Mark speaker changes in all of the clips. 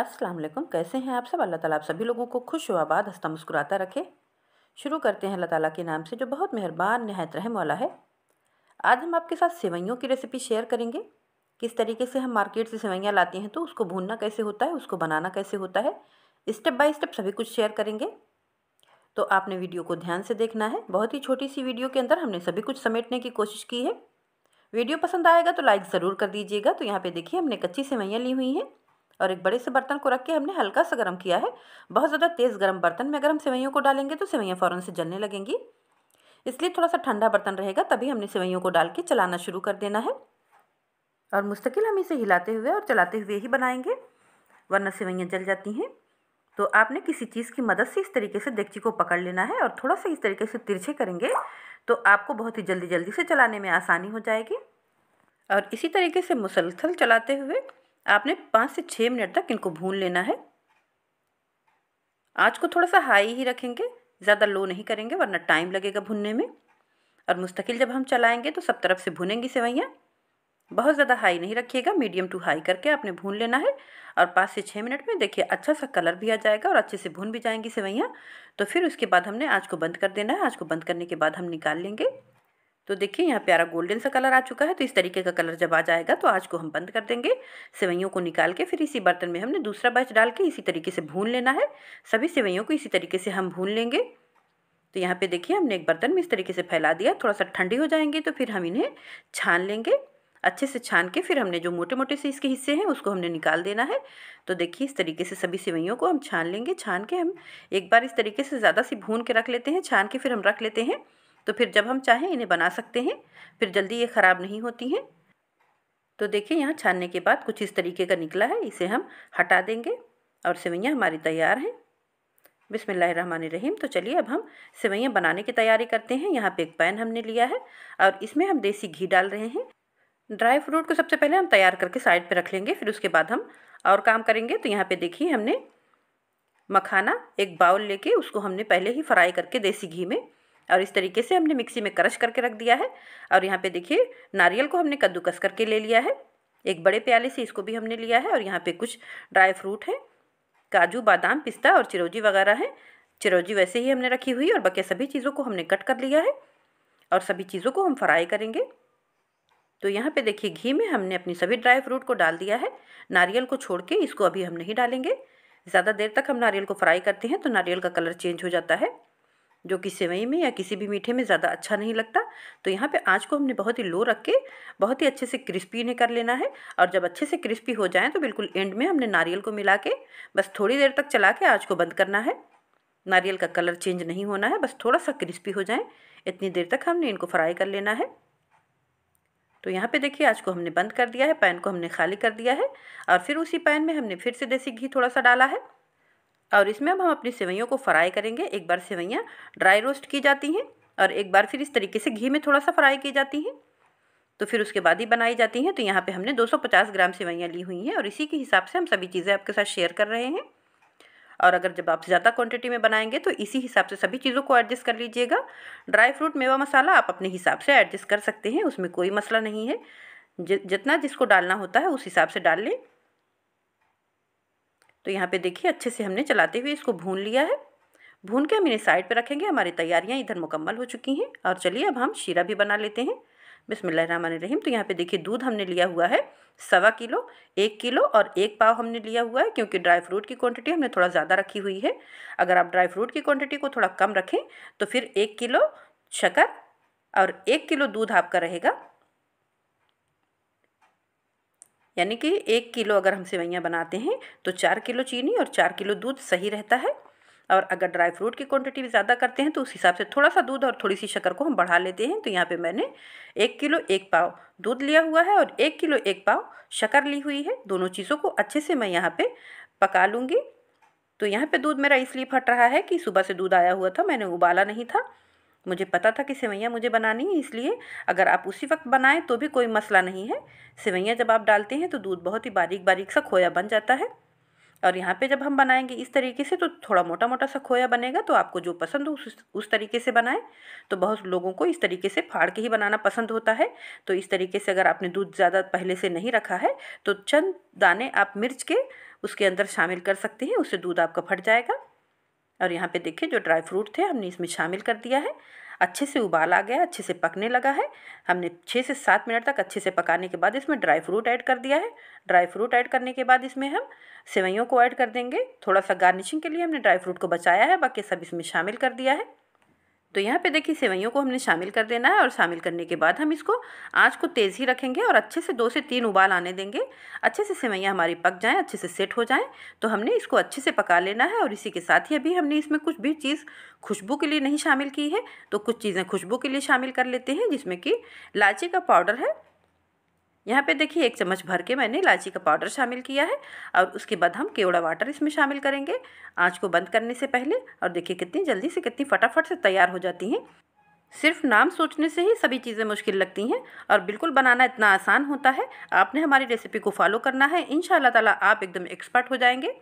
Speaker 1: अस्सलाम वालेकुम कैसे हैं आप सब अल्लाह ताला आप सभी लोगों को खुश व आबाद हंसता मुस्कुराता रखे शुरू करते हैं अल्लाह ताला के नाम से जो बहुत मेहरबान नहायत रहम वाला है आज हम आपके साथ सेवैयों की रेसिपी शेयर करेंगे किस तरीके से हम मार्केट से सेवैयाँ लाते हैं तो उसको भूनना कैसे होता है उसको बनाना कैसे होता है स्टेप बाय स्टेप सभी कुछ शेयर करेंगे तो आपने वीडियो को ध्यान से देखना है बहुत ही छोटी सी वीडियो के अंदर हमने सभी कुछ समेटने की कोशिश की है वीडियो पसंद आएगा तो लाइक ज़रूर कर दीजिएगा तो यहाँ पे देखिए हमने कच्ची सेवैयाँ ली हुई हैं और एक बड़े से बर्तन को रख के हमने हल्का सा गर्म किया है बहुत ज़्यादा तेज़ गर्म बर्तन में अगर हम सेवैयों को डालेंगे तो सेवैयाँ फ़ौरन से जलने लगेंगी इसलिए थोड़ा सा ठंडा बर्तन रहेगा तभी हमने सेवैयों को डाल के चलाना शुरू कर देना है और मुस्तकिल हम इसे हिलाते हुए और चलाते हुए ही बनाएंगे वरना सेवैयाँ जल जाती हैं तो आपने किसी चीज़ की मदद से इस तरीके से डेगची को पकड़ लेना है और थोड़ा सा इस तरीके से तिरछे करेंगे तो आपको बहुत ही जल्दी जल्दी से चलाने में आसानी हो जाएगी और इसी तरीके से मुसलसल चलाते हुए आपने पाँच से छः मिनट तक इनको भून लेना है आँच को थोड़ा सा हाई ही रखेंगे ज़्यादा लो नहीं करेंगे वरना टाइम लगेगा भुनने में और मुस्तकिल जब हम चलाएंगे तो सब तरफ से भुनेंगी सेवैयाँ बहुत ज़्यादा हाई नहीं रखिएगा मीडियम टू हाई करके आपने भून लेना है और पाँच से छः मिनट में देखिए अच्छा सा कलर भी आ जाएगा और अच्छे से भून भी जाएंगी सेवैयाँ तो फिर उसके बाद हमने आँच को बंद कर देना है आज को बंद करने के बाद हम निकाल लेंगे तो देखिए यहाँ प्यारा गोल्डन सा कलर आ चुका है तो इस तरीके का कलर जब आ जाएगा तो आज को हम बंद कर देंगे सेवैयों को निकाल के फिर इसी बर्तन में हमने दूसरा बैच डाल के इसी तरीके से भून लेना है सभी सेवैयों को इसी तरीके से हम भून लेंगे तो यहाँ पे देखिए हमने एक बर्तन में इस तरीके से फैला दिया थोड़ा सा ठंडी हो जाएंगे तो फिर हम इन्हें छान लेंगे अच्छे से छान के फिर हमने जो मोटे मोटे से इसके हिस्से हैं उसको हमने निकाल देना है तो देखिए इस तरीके से सभी सेवैयों को हम छान लेंगे छान के हम एक बार इस तरीके से ज़्यादा सी भून के रख लेते हैं छान के फिर हम रख लेते हैं तो फिर जब हम चाहें इन्हें बना सकते हैं फिर जल्दी ये ख़राब नहीं होती हैं तो देखिए यहाँ छानने के बाद कुछ इस तरीके का निकला है इसे हम हटा देंगे और सेवैयाँ हमारी तैयार हैं रहीम तो चलिए अब हम सेवैयाँ बनाने की तैयारी करते हैं यहाँ पर एक पैन हमने लिया है और इसमें हम देसी घी डाल रहे हैं ड्राई फ्रूट को सबसे पहले हम तैयार करके साइड पर रख लेंगे फिर उसके बाद हम और काम करेंगे तो यहाँ पर देखिए हमने मखाना एक बाउल लेके उसको हमने पहले ही फ्राई करके देसी घी में और इस तरीके से हमने मिक्सी में क्रश करके रख दिया है और यहाँ पे देखिए नारियल को हमने कद्दूकस करके ले लिया है एक बड़े प्याले से इसको भी हमने लिया है और यहाँ पे कुछ ड्राई फ्रूट है काजू बादाम पिस्ता और चिरौजी वगैरह है चिरौजी वैसे ही हमने रखी हुई और बाकी सभी चीज़ों को हमने कट कर लिया है और सभी चीज़ों को हम फ्राई करेंगे तो यहाँ पे देखिए घी में हमने अपनी सभी ड्राई फ्रूट को डाल दिया है नारियल को छोड़ के इसको अभी हम नहीं डालेंगे ज़्यादा देर तक हम नारियल को फ्राई करते हैं तो नारियल का कलर चेंज हो जाता है जो कि सेवई में या किसी भी मीठे में ज़्यादा अच्छा नहीं लगता तो यहाँ पे आँच को हमने बहुत ही लो रख के बहुत ही अच्छे से क्रिस्पी इन्हें कर लेना है और जब अच्छे से क्रिस्पी हो जाएँ तो बिल्कुल एंड में हमने नारियल को मिला के बस थोड़ी देर तक चला के आँच को बंद करना है नारियल का कलर चेंज नहीं होना है बस थोड़ा सा क्रिस्पी हो जाए इतनी देर तक हमने इनको फ्राई कर लेना है तो यहाँ पे देखिए आज को हमने बंद कर दिया है पैन को हमने खाली कर दिया है और फिर उसी पैन में हमने फिर से देसी घी थोड़ा सा डाला है और इसमें अब हम अपनी सेवैयों को फ्राई करेंगे एक बार सेवैयाँ ड्राई रोस्ट की जाती हैं और एक बार फिर इस तरीके से घी में थोड़ा सा फ्राई की जाती हैं तो फिर उसके बाद ही बनाई जाती हैं तो यहाँ पे हमने 250 ग्राम सेवैयाँ ली हुई हैं और इसी के हिसाब से हम सभी चीज़ें आपके साथ शेयर कर रहे हैं और अगर जब आप ज़्यादा क्वांटिटी में बनाएंगे तो इसी हिसाब से सभी चीज़ों को एडजस्ट कर लीजिएगा ड्राई फ्रूट मेवा मसाला आप अपने हिसाब से एडजस्ट कर सकते हैं उसमें कोई मसला नहीं है जितना जिसको डालना होता है उस हिसाब से डाल लें तो यहाँ पे देखिए अच्छे से हमने चलाते हुए इसको भून लिया है भून के हम इन्हें साइड पर रखेंगे हमारी तैयारियाँ इधर मुकम्मल हो चुकी हैं और चलिए अब हम शीरा भी बना लेते हैं बिसमीम तो यहाँ पे देखिए दूध हमने लिया हुआ है सवा किलो एक किलो और एक पाव हमने लिया हुआ है क्योंकि ड्राई फ्रूट की क्वांटिटी हमने थोड़ा ज़्यादा रखी हुई है अगर आप ड्राई फ्रूट की क्वांटिटी को थोड़ा कम रखें तो फिर एक किलो शक्कर और एक किलो दूध आपका रहेगा यानी कि एक किलो अगर हम सेवैयाँ बनाते हैं तो चार किलो चीनी और चार किलो दूध सही रहता है और अगर ड्राई फ्रूट की क्वांटिटी ज़्यादा करते हैं तो उस हिसाब से थोड़ा सा दूध और थोड़ी सी शक्कर को हम बढ़ा लेते हैं तो यहाँ पे मैंने एक किलो एक पाव दूध लिया हुआ है और एक किलो एक पाव शक्कर ली हुई है दोनों चीज़ों को अच्छे से मैं यहाँ पे पका लूँगी तो यहाँ पे दूध मेरा इसलिए फट रहा है कि सुबह से दूध आया हुआ था मैंने उबाला नहीं था मुझे पता था कि सेवैयाँ मुझे बनानी है इसलिए अगर आप उसी वक्त बनाएं तो भी कोई मसला नहीं है सेवैयाँ जब आप डालते हैं तो दूध बहुत ही बारीक बारीक सा खोया बन जाता है और यहाँ पे जब हम बनाएंगे इस तरीके से तो थोड़ा मोटा मोटा सा खोया बनेगा तो आपको जो पसंद हो उस उस तरीके से बनाएं तो बहुत लोगों को इस तरीके से फाड़ के ही बनाना पसंद होता है तो इस तरीके से अगर आपने दूध ज़्यादा पहले से नहीं रखा है तो चंद दाने आप मिर्च के उसके अंदर शामिल कर सकते हैं उससे दूध आपका फट जाएगा और यहाँ पे देखिए जो ड्राई फ्रूट थे हमने इसमें शामिल कर दिया है अच्छे से उबाल आ गया अच्छे से पकने लगा है हमने छः से सात मिनट तक अच्छे से पकाने के बाद इसमें ड्राई फ्रूट ऐड कर दिया है ड्राई फ्रूट ऐड करने के बाद इसमें हम सेवैयों को ऐड कर देंगे थोड़ा सा गार्निशिंग के लिए हमने ड्राई फ्रूट को बचाया है बाकी सब इसमें शामिल कर दिया है तो यहाँ पे देखिए सेवैयों को हमने शामिल कर देना है और शामिल करने के बाद हम इसको आँच को तेज़ ही रखेंगे और अच्छे से दो से तीन उबाल आने देंगे अच्छे से सेवैयाँ हमारी पक जाएँ अच्छे से सेट हो जाएँ तो हमने इसको अच्छे से पका लेना है और इसी के साथ ही अभी हमने इसमें कुछ भी चीज़ खुशबू के लिए नहीं शामिल की है तो कुछ चीज़ें खुशबू के लिए शामिल कर लेते हैं जिसमें कि इलायची का पाउडर है यहाँ पे देखिए एक चम्मच भर के मैंने इलायची का पाउडर शामिल किया है और उसके बाद हम केवड़ा वाटर इसमें शामिल करेंगे आँच को बंद करने से पहले और देखिए कितनी जल्दी से कितनी फटाफट से तैयार हो जाती हैं सिर्फ नाम सोचने से ही सभी चीज़ें मुश्किल लगती हैं और बिल्कुल बनाना इतना आसान होता है आपने हमारी रेसिपी को फॉलो करना है इन ताला आप एकदम एक्सपर्ट हो जाएंगे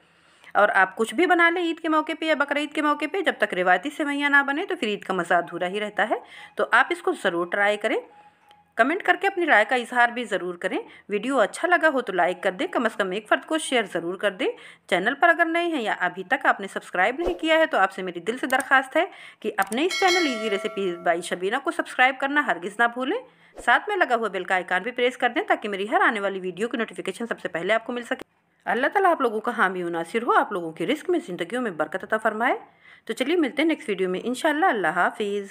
Speaker 1: और आप कुछ भी बना लें ईद के मौके पे या बकर के मौके पे जब तक रिवायती सेवैयाँ ना बने तो फिर ईद का मज़ा अधूरा ही रहता है तो आप इसको ज़रूर ट्राई करें कमेंट करके अपनी राय का इजहार भी ज़रूर करें वीडियो अच्छा लगा हो तो लाइक कर दें कम से कम एक फ़र्द को शेयर ज़रूर कर दें चैनल पर अगर नए हैं या अभी तक आपने सब्सक्राइब नहीं किया है तो आपसे मेरी दिल से दरखास्त है कि अपने इस channel easy recipes by Shabina को सब्सक्राइब करना हरगिज़ ना भूलें साथ में लगा हुआ बेल का आइकान भी प्रेस कर दें ताकि मेरी हर आने वाली वीडियो की नोटिफिकेशन सबसे पहले आपको मिल सके अल्लाह ताला आप लोगों का हामी नासिर हो आप लोगों की रिस्क में ज़िंदगियों में बरकत अता फरमाए तो चलिए मिलते हैं नेक्स्ट वीडियो में इनशाला अल्लाह हाफिज़